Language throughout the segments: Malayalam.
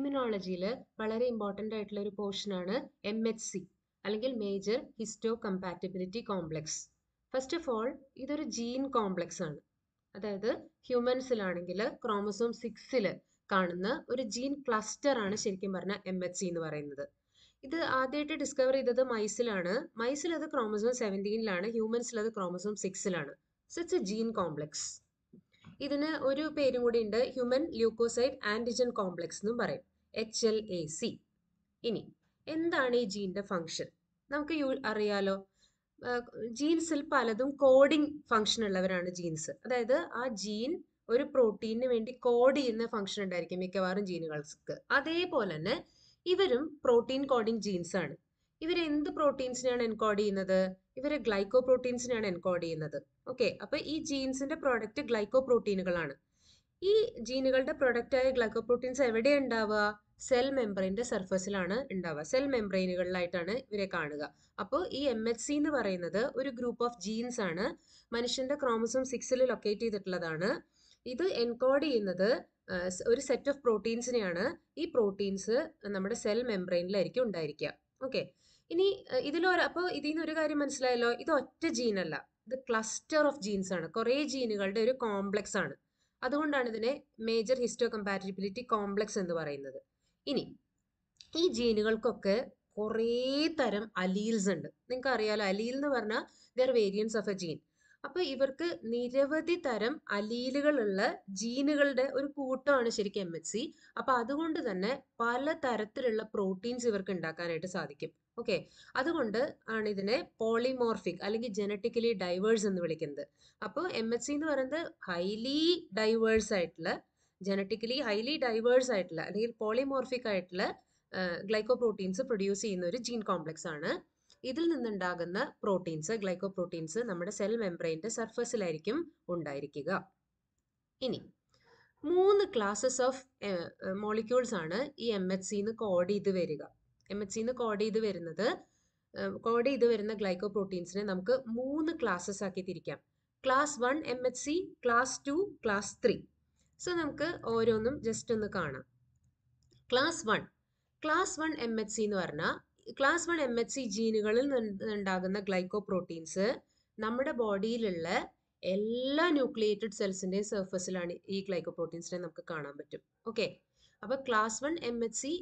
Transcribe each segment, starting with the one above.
ഇമ്മ്യൂണോളജിയിൽ വളരെ ഇമ്പോർട്ടൻ്റ് ആയിട്ടുള്ള ഒരു പോർഷനാണ് എം എച്ച് സി അല്ലെങ്കിൽ major histo compatibility complex first of all ഇതൊരു ജീൻ കോംപ്ലക്സ് ആണ് അതായത് ഹ്യൂമൻസിലാണെങ്കിൽ ക്രോമസോം സിക്സിൽ കാണുന്ന ഒരു ജീൻ ക്ലസ്റ്റർ ആണ് ശരിക്കും പറഞ്ഞാൽ എം എച്ച് സി എന്ന് പറയുന്നത് ഇത് ആദ്യമായിട്ട് ഡിസ്കവർ ചെയ്തത് മൈസിലാണ് മൈസിലത് അത് ക്രോമസോം സെവൻറ്റീനിലാണ് ഹ്യൂമൻസിലത് അത് ക്രോമസോം സിക്സിലാണ് so it's a gene complex ഇതിന് ഒരു പേരും കൂടി ഉണ്ട് ഹ്യൂമൻ ല്യൂക്കോസൈഡ് ആന്റിജൻ കോംപ്ലക്സ് എന്നും പറയും എച്ച് എൽ എ സി ഇനി എന്താണ് ഈ ജീൻ്റെ ഫംഗ്ഷൻ നമുക്ക് യു അറിയാലോ ജീൻസിൽ പലതും കോഡിംഗ് ഫംഗ്ഷൻ ഉള്ളവരാണ് ജീൻസ് അതായത് ആ ജീൻ ഒരു പ്രോട്ടീനിന് വേണ്ടി കോഡ് ചെയ്യുന്ന ഫംഗ്ഷൻ ഉണ്ടായിരിക്കും മിക്കവാറും ജീനുകൾക്ക് അതേപോലെ തന്നെ ഇവരും പ്രോട്ടീൻ കോഡിംഗ് ജീൻസ് ആണ് ഇവരെന്ത് എന്ത് പ്രോട്ടീൻസിനെയാണ് എൻകോഡ് ചെയ്യുന്നത് ഇവരെ ഗ്ലൈക്കോ പ്രോട്ടീൻസിനെയാണ് എൻകോഡ് ചെയ്യുന്നത് ഓക്കെ അപ്പൊ ഈ ജീൻസിന്റെ പ്രോഡക്റ്റ് ഗ്ലൈക്കോ പ്രോട്ടീനുകളാണ് ഈ ജീനുകളുടെ ആയ ഗ്ലൈക്കോ പ്രോട്ടീൻസ് എവിടെ ഉണ്ടാവുക സെൽ മെംബ്രെയിൻ്റെ സർഫസിലാണ് ഉണ്ടാവുക സെൽ മെംബ്രൈനുകളിലായിട്ടാണ് ഇവരെ കാണുക അപ്പോൾ ഈ എം എച്ച് സി എന്ന് പറയുന്നത് ഒരു ഗ്രൂപ്പ് ഓഫ് ജീൻസ് ആണ് മനുഷ്യന്റെ ക്രോമസോം സിക്സിൽ ലൊക്കേറ്റ് ചെയ്തിട്ടുള്ളതാണ് ഇത് എൻകോഡ് ചെയ്യുന്നത് ഒരു സെറ്റ് ഓഫ് പ്രോട്ടീൻസിനെയാണ് ഈ പ്രോട്ടീൻസ് നമ്മുടെ സെൽ മെംബ്രെയിനിലായിരിക്കും ഉണ്ടായിരിക്കുക ഓക്കെ ഇനി ഇതിലൊരു അപ്പോൾ ഇതിൽ നിന്ന് ഒരു കാര്യം മനസ്സിലായല്ലോ ഇത് ഒറ്റ ജീനല്ല ഇത് ക്ലസ്റ്റർ ഓഫ് ജീൻസ് ആണ് കുറേ ജീനുകളുടെ ഒരു കോംപ്ലക്സ് ആണ് അതുകൊണ്ടാണ് ഇതിനെ മേജർ ഹിസ്റ്റോ കമ്പാറ്റബിലിറ്റി കോംപ്ലക്സ് എന്ന് പറയുന്നത് ഇനി ഈ ജീനുകൾക്കൊക്കെ കുറേ തരം അലീൽസ് ഉണ്ട് നിങ്ങൾക്ക് അറിയാലോ അലീൽ എന്ന് പറഞ്ഞാൽ their variance of a gene അപ്പോൾ ഇവർക്ക് നിരവധി തരം അലീലുകളുള്ള ജീനുകളുടെ ഒരു കൂട്ടമാണ് ശരിക്കും എം എച്ച് സി അപ്പോൾ അതുകൊണ്ട് തന്നെ പല തരത്തിലുള്ള പ്രോട്ടീൻസ് ഇവർക്ക് ഉണ്ടാക്കാനായിട്ട് സാധിക്കും ഓക്കെ അതുകൊണ്ട് ആണ് ഇതിനെ പോളിമോർഫിക് അല്ലെങ്കിൽ ജനറ്റിക്കലി ഡൈവേഴ്സ് എന്ന് വിളിക്കുന്നത് അപ്പോൾ എം എച്ച് സി എന്ന് പറയുന്നത് ഹൈലി ഡൈവേഴ്സ് ആയിട്ടുള്ള ജനറ്റിക്കലി ഹൈലി ഡൈവേഴ്സ് ആയിട്ടുള്ള അല്ലെങ്കിൽ പോളിമോർഫിക് ആയിട്ടുള്ള ഗ്ലൈക്കോ പ്രോട്ടീൻസ് പ്രൊഡ്യൂസ് ചെയ്യുന്ന ഒരു ജീൻ കോംപ്ലക്സ് ആണ് ഇതിൽ നിന്നുണ്ടാകുന്ന പ്രോട്ടീൻസ് പ്രോട്ടീൻസ് നമ്മുടെ സെൽ മെംബ്രെയിൻ്റെ സർഫസിലായിരിക്കും ഉണ്ടായിരിക്കുക ഇനി മൂന്ന് ക്ലാസ്സസ് ഓഫ് മോളിക്യൂൾസ് ആണ് ഈ എം എച്ച് സിന്ന് കോഡ് ചെയ്ത് വരിക എം എച്ച് സിന്ന് കോഡ് ചെയ്ത് വരുന്നത് കോഡ് ചെയ്ത് വരുന്ന പ്രോട്ടീൻസിനെ നമുക്ക് മൂന്ന് ക്ലാസ്സസ് ആക്കി തിരിക്കാം class one M H C class two class three so നമുക്ക് ഓരോന്നും ജസ്റ്റ് ഒന്ന് കാണാം class one class one M H C എന്ന് പറഞ്ഞാൽ class one M H C ജീനുകളിൽ നിന്നുണ്ടാകുന്ന ഗ്ലൈക്കോ പ്രോട്ടീൻസ് നമ്മുടെ ബോഡിയിലുള്ള എല്ലാ ന്യൂക്ലിയേറ്റഡ് സെൽസിൻ്റെയും സർഫസിലാണ് ഈ ഗ്ലൈക്കോ പ്രോട്ടീൻസിനെ നമുക്ക് കാണാൻ പറ്റും ഓക്കെ അപ്പോൾ class one M H C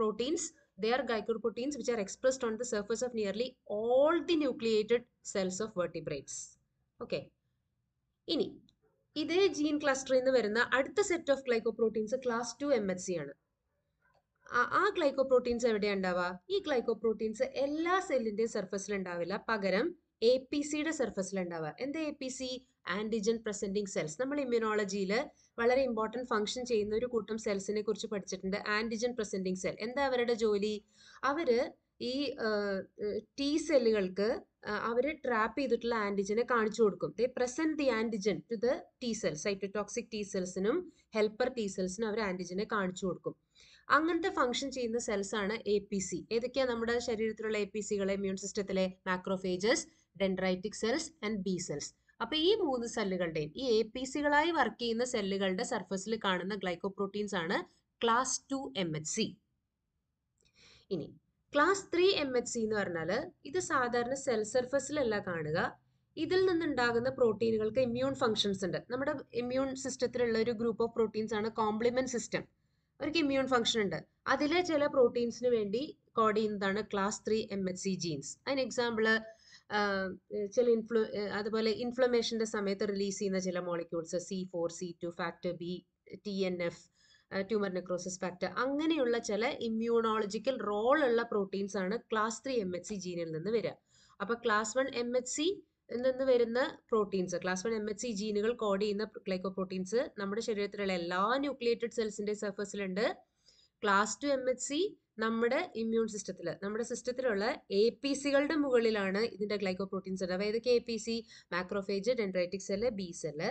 proteins they are glycoproteins which are expressed on the surface of nearly all the nucleated cells of vertebrates. Okay ഇനി ഇതേ ജീൻ ക്ലസ്റ്ററിൽ നിന്ന് വരുന്ന അടുത്ത set of glycoproteins class two M H C ആണ് ആ ഗ്ലൈക്കോപ്രോട്ടീൻസ് എവിടെ ഉണ്ടാവുക ഈ ഗ്ലൈക്കോപ്രോട്ടീൻസ് എല്ലാ സെല്ലിന്റെയും സർഫസിൽ ഉണ്ടാവില്ല പകരം എ പി സിയുടെ സർഫസിൽ ഉണ്ടാവുക എന്താ A P C antigen presenting cells നമ്മൾ ഇമ്മ്യൂണോളജിയിൽ വളരെ ഇമ്പോർട്ടൻറ്റ് ഫംഗ്ഷൻ ചെയ്യുന്ന ഒരു കൂട്ടം സെൽസിനെ കുറിച്ച് പഠിച്ചിട്ടുണ്ട് ആന്റിജൻ പ്രസന്റിങ് സെൽ എന്താ അവരുടെ ജോലി അവര് ഈ ടി സെല്ലുകൾക്ക് അവര് ട്രാപ്പ് ചെയ്തിട്ടുള്ള ആന്റിജനെ കാണിച്ചു കൊടുക്കും they present the antigen to the T cells cytotoxic T സെൽസിനും ഹെൽപ്പർ ടി സെൽസിനും അവർ ആന്റിജനെ കാണിച്ചു കൊടുക്കും അങ്ങനത്തെ ഫംഗ്ഷൻ ചെയ്യുന്ന സെൽസ് ആണ് എ പി സി ഏതൊക്കെയാണ് നമ്മുടെ ശരീരത്തിലുള്ള എ പി സികൾ ഇമ്മ്യൂൺ സിസ്റ്റത്തിലെ macrophages dendritic cells and B cells അപ്പൊ ഈ മൂന്ന് സെല്ലുകളുടെയും ഈ എ പി സികളായി വർക്ക് ചെയ്യുന്ന സെല്ലുകളുടെ സർഫസിൽ കാണുന്ന ഗ്ലൈക്കോപ്രോട്ടീൻസ് ആണ് class two M H C ഇനി class three M H C എന്ന് പറഞ്ഞാൽ ഇത് സാധാരണ സെൽ സർഫസിലല്ല കാണുക ഇതിൽ നിന്നുണ്ടാകുന്ന പ്രോട്ടീനുകൾക്ക് ഇമ്മ്യൂൺ ഫങ്ഷൻസ് ഉണ്ട് നമ്മുടെ ഇമ്മ്യൂൺ സിസ്റ്റത്തിലുള്ള ഒരു ഗ്രൂപ്പ് ഓഫ് പ്രോട്ടീൻസ് ആണ് കോംപ്ലിമെന്റ് സിസ്റ്റം അവർക്ക് ഇമ്മ്യൂൺ ഫംഗ്ഷൻ ഉണ്ട് അതിലെ ചില പ്രോട്ടീൻസിന് വേണ്ടി കോഡ് ചെയ്യുന്നതാണ് class three M H C genes അതിന് എക്സാമ്പിള് ചില ഇൻഫ്ലു അതുപോലെ ഇൻഫ്ലമേഷൻ്റെ സമയത്ത് റിലീസ് ചെയ്യുന്ന ചില molecules C four C two factor B T N F tumour necrosis factor അങ്ങനെയുള്ള ചില ഇമ്മ്യൂണോളജിക്കൽ റോൾ ഉള്ള പ്രോട്ടീൻസ് ആണ് class three M H C ജീനിൽ നിന്ന് വരിക അപ്പോൾ class one M H C നിന്ന് വരുന്ന proteins class one M H C ജീനുകൾ കോഡ് ചെയ്യുന്ന ഗ്ലൈക്കോ പ്രോട്ടീൻസ് നമ്മുടെ ശരീരത്തിലുള്ള എല്ലാ ന്യൂക്ലിയേറ്റഡ് സെൽസിന്റെ സർഫസിലുണ്ട് class two M H C നമ്മുടെ ഇമ്മ്യൂൺ സിസ്റ്റത്തിൽ നമ്മുടെ സിസ്റ്റത്തിലുള്ള എ പി സികളുടെ മുകളിലാണ് ഇതിൻ്റെ ഗ്ലൈക്കോ പ്രോട്ടീൻസ് ഉണ്ട് അതായത് K P C macrophage dendritic cell B cell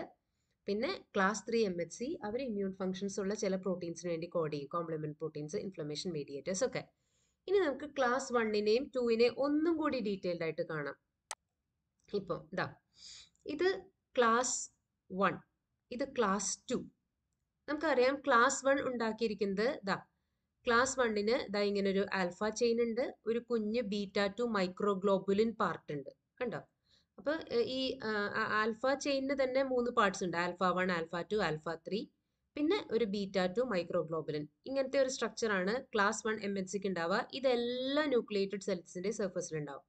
പിന്നെ class three M H C അവർ ഇമ്മ്യൂൺ ഫംഗ്ഷൻസ് ഉള്ള ചില പ്രോട്ടീൻസിന് വേണ്ടി കോഡ് ചെയ്യും കോംപ്ലിമെന്റ് പ്രോട്ടീൻസ് ഇൻഫ്ലമേഷൻ മീഡിയേറ്റേഴ്സ് ഒക്കെ ഇനി നമുക്ക് ക്ലാസ് വണ്ണിനെയും ടുവിനെയും ഒന്നും കൂടി ഡീറ്റെയിൽഡ് ആയിട്ട് കാണാം ഇപ്പോൾ ഇതാ ഇത് ക്ലാസ് വൺ ഇത് ക്ലാസ് ടു നമുക്കറിയാം ക്ലാസ് വൺ ഉണ്ടാക്കിയിരിക്കുന്നത് ഇതാ ക്ലാസ് വണ്ണിന് ഇതാ ഇങ്ങനെ ഒരു ആൽഫ ചെയിൻ ഉണ്ട് ഒരു കുഞ്ഞ് ബീറ്റ ടു മൈക്രോഗ്ലോബുലിൻ പാർട്ട് ഉണ്ട് കണ്ടോ അപ്പോൾ ഈ ആൽഫ ചെയിനിന് തന്നെ മൂന്ന് പാർട്സ് ഉണ്ട് alpha one alpha two alpha three പിന്നെ ഒരു ബീറ്റ ടു മൈക്രോഗ്ലോബുലിൻ ഇങ്ങനത്തെ ഒരു സ്ട്രക്ചറാണ് ക്ലാസ് വൺ എം എൻ സിക്ക് ഉണ്ടാവുക ഇതെല്ലാം ന്യൂക്ലിയേറ്റഡ് സെൽസിന്റെ സർഫസിൽ ഉണ്ടാവും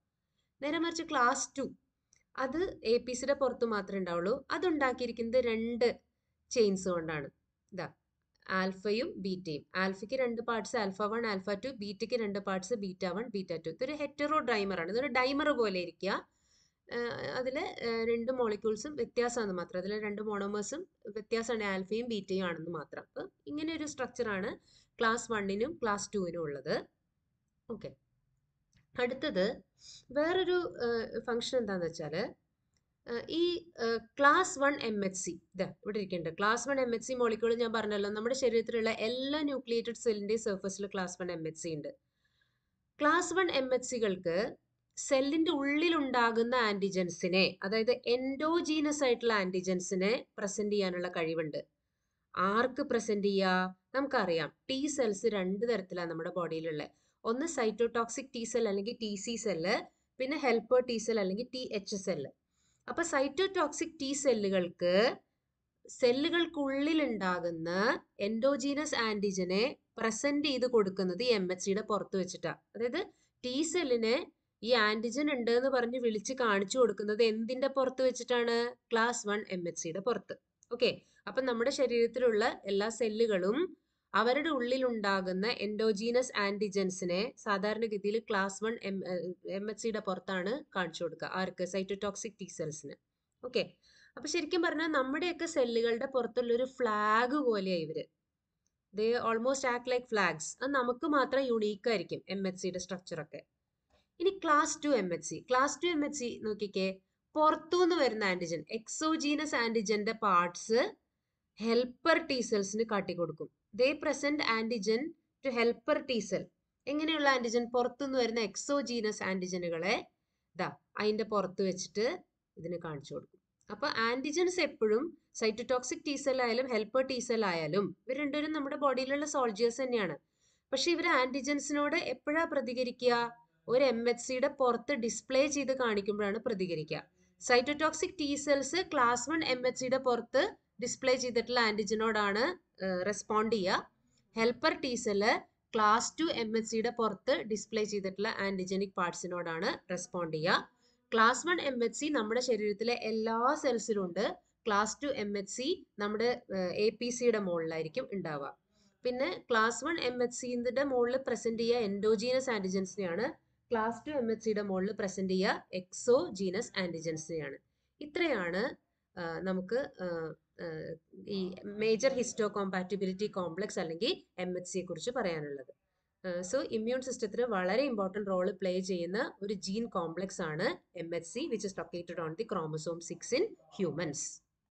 നേരെ മറിച്ച് ക്ലാസ് ടു അത് എ പി സിയുടെ പുറത്ത് മാത്രമേ ഉണ്ടാവുള്ളൂ അതുണ്ടാക്കിയിരിക്കുന്നത് രണ്ട് ചെയിൻസ് കൊണ്ടാണ് ഇതാ ആൽഫയും ബീറ്റയും ആൽഫയ്ക്ക് രണ്ട് parts alpha one alpha two ബീറ്റയ്ക്ക് രണ്ട് parts beta one beta two ഇതൊരു ഹെറ്ററോ ഡ്രൈമറാണ് ഇതൊരു ഡൈമർ പോലെ ഇരിക്കുക അതിൽ രണ്ട് മോളിക്യൂൾസും വ്യത്യാസമാണെന്ന് മാത്രം അതിൽ രണ്ട് മോണോമേഴ്സും വ്യത്യാസമാണ് ആൽഫയും ബീറ്റയും ആണെന്ന് മാത്രം അപ്പം ഇങ്ങനെ ഒരു സ്ട്രക്ചറാണ് ക്ലാസ് വണ്ണിനും ക്ലാസ് ടുവിനും ഉള്ളത് ഓക്കെ അടുത്തത് വേറൊരു ഫംഗ്ഷൻ എന്താണെന്ന് വെച്ചാൽ ഈ class one M H C ഇവിടെ ഇരിക്കേണ്ടത് class one M H C molecule ഞാൻ പറഞ്ഞല്ലോ നമ്മുടെ ശരീരത്തിലുള്ള എല്ലാ ന്യൂക്ലിയേറ്റഡ് സെല്ലിൻ്റെയും സർഫസിൽ class one M H C ഉണ്ട് ക്ലാസ് വൺ എം എച്ച് സികൾക്ക് സെല്ലിൻ്റെ ഉള്ളിലുണ്ടാകുന്ന ആൻറ്റിജൻസിനെ അതായത് എൻഡോജീനസ് ആയിട്ടുള്ള ആൻറ്റിജൻസിനെ പ്രസൻറ്റ് ചെയ്യാനുള്ള കഴിവുണ്ട് ആർക്ക് പ്രസൻറ്റ് ചെയ്യുക നമുക്കറിയാം ടി സെൽസ് രണ്ട് തരത്തിലാണ് നമ്മുടെ ബോഡിയിലുള്ളത് ഒന്ന് സൈറ്റോടോക്സിക് ടി സെൽ അല്ലെങ്കിൽ ടി സി സെല്ല് പിന്നെ ഹെൽപ്പർ ടി സെൽ അല്ലെങ്കിൽ ടി എച്ച് സെല്ല് അപ്പൊ സൈറ്റോടോക്സിക് ടി സെല്ലുകൾക്ക് സെല്ലുകൾക്കുള്ളിൽ ഉണ്ടാകുന്ന എൻഡോജീനസ് ആന്റിജനെ പ്രസന്റ് ചെയ്ത് കൊടുക്കുന്നത് എം എച്ച് സിയുടെ പുറത്ത് വെച്ചിട്ടാണ് അതായത് ടി സെല്ലിനെ ഈ ആന്റിജൻ ഉണ്ട് എന്ന് പറഞ്ഞ് വിളിച്ച് കാണിച്ചു കൊടുക്കുന്നത് എന്തിന്റെ പുറത്ത് വെച്ചിട്ടാണ് ക്ലാസ് വൺ എം എച്ച് സിയുടെ പുറത്ത് ഓക്കെ അപ്പൊ നമ്മുടെ ശരീരത്തിലുള്ള എല്ലാ സെല്ലുകളും അവരുടെ ഉള്ളിലുണ്ടാകുന്ന എൻഡോജീനസ് ആന്റിജൻസിനെ സാധാരണഗതിയിൽ class one M M H സിയുടെ പുറത്താണ് കാണിച്ചു കൊടുക്കുക ആർക്ക് സൈറ്റോടോക്സിക് ടി സെൽസിന് ഓക്കെ അപ്പൊ ശരിക്കും പറഞ്ഞാൽ നമ്മുടെയൊക്കെ സെല്ലുകളുടെ പുറത്തുള്ളൊരു ഫ്ലാഗ് പോലെയാണ് ഇവര് they almost act like flags അത് നമുക്ക് മാത്രം യുണീക്ക് ആയിരിക്കും എം എച്ച് സിയുടെ സ്ട്രക്ചറൊക്കെ ഇനി class two M H C class two M H C നോക്കിക്കേ പുറത്തുനിന്ന് വരുന്ന ആന്റിജൻ എക്സോജീനസ് ആന്റിജന്റെ പാർട്സ് ഹെൽപ്പർ ടീസൽസിന് കാട്ടിക്കൊടുക്കും they present antigen to helper T cell എങ്ങനെയുള്ള ആന്റിജൻ പുറത്തുനിന്ന് വരുന്ന എക്സോജീനസ് ആന്റിജനുകളെ ഇതാ അതിൻ്റെ പുറത്ത് വെച്ചിട്ട് ഇതിന് കാണിച്ചു കൊടുക്കും അപ്പോൾ ആന്റിജൻസ് എപ്പോഴും സൈറ്റോടോക്സിക് ടി സെൽ ആയാലും ഹെൽപ്പർ ടി സെൽ ആയാലും ഇവർ രണ്ടുപേരും നമ്മുടെ ബോഡിയിലുള്ള സോൾജിയേഴ്സ് തന്നെയാണ് പക്ഷെ ഇവർ ആന്റിജൻസിനോട് എപ്പോഴാ പ്രതികരിക്കുക ഒരു എം എച്ച് സിയുടെ പുറത്ത് ഡിസ്പ്ലേ ചെയ്ത് കാണിക്കുമ്പോഴാണ് പ്രതികരിക്കുക cytotoxic T cells class one M H സിയുടെ പുറത്ത് ഡിസ്പ്ലേ ചെയ്തിട്ടുള്ള ആന്റിജനോടാണ് റെസ്പോണ്ട് ചെയ്യുക helper T cell class two M S സിയുടെ പുറത്ത് ഡിസ്പ്ലേ ചെയ്തിട്ടുള്ള ആന്റിജനിക് പാർട്സിനോടാണ് റെസ്പോണ്ട് ചെയ്യുക class one M H C നമ്മുടെ ശരീരത്തിലെ എല്ലാ സെൽസിലും ഉണ്ട് class two M H C നമ്മുടെ എ പി സിയുടെ മുകളിലായിരിക്കും ഉണ്ടാവുക പിന്നെ ക്ലാസ് വൺ എം എച്ച് സിന്റെ മുകളിൽ പ്രസന്റ് ചെയ്യുക എൻഡോജീനസ് ആന്റിജൻസിനെയാണ് ക്ലാസ് ടു എം എച്ച് സിയുടെ മുകളിൽ പ്രസന്റ് ചെയ്യുക എക്സോജീനസ് ആന്റിജൻസിനെയാണ് ഇത്രയാണ് നമുക്ക് ഈ മേജർ ഹിസ്റ്റോ കോമ്പാറ്റിബിലിറ്റി കോംപ്ലക്സ് അല്ലെങ്കിൽ എം എച്ച് സിയെ കുറിച്ച് പറയാനുള്ളത് സോ ഇമ്മ്യൂൺ സിസ്റ്റത്തിന് വളരെ ഇമ്പോർട്ടൻറ്റ് റോൾ പ്ലേ ചെയ്യുന്ന ഒരു ജീൻ കോംപ്ലക്സ് ആണ് M H C which is located on the chromosome six in humans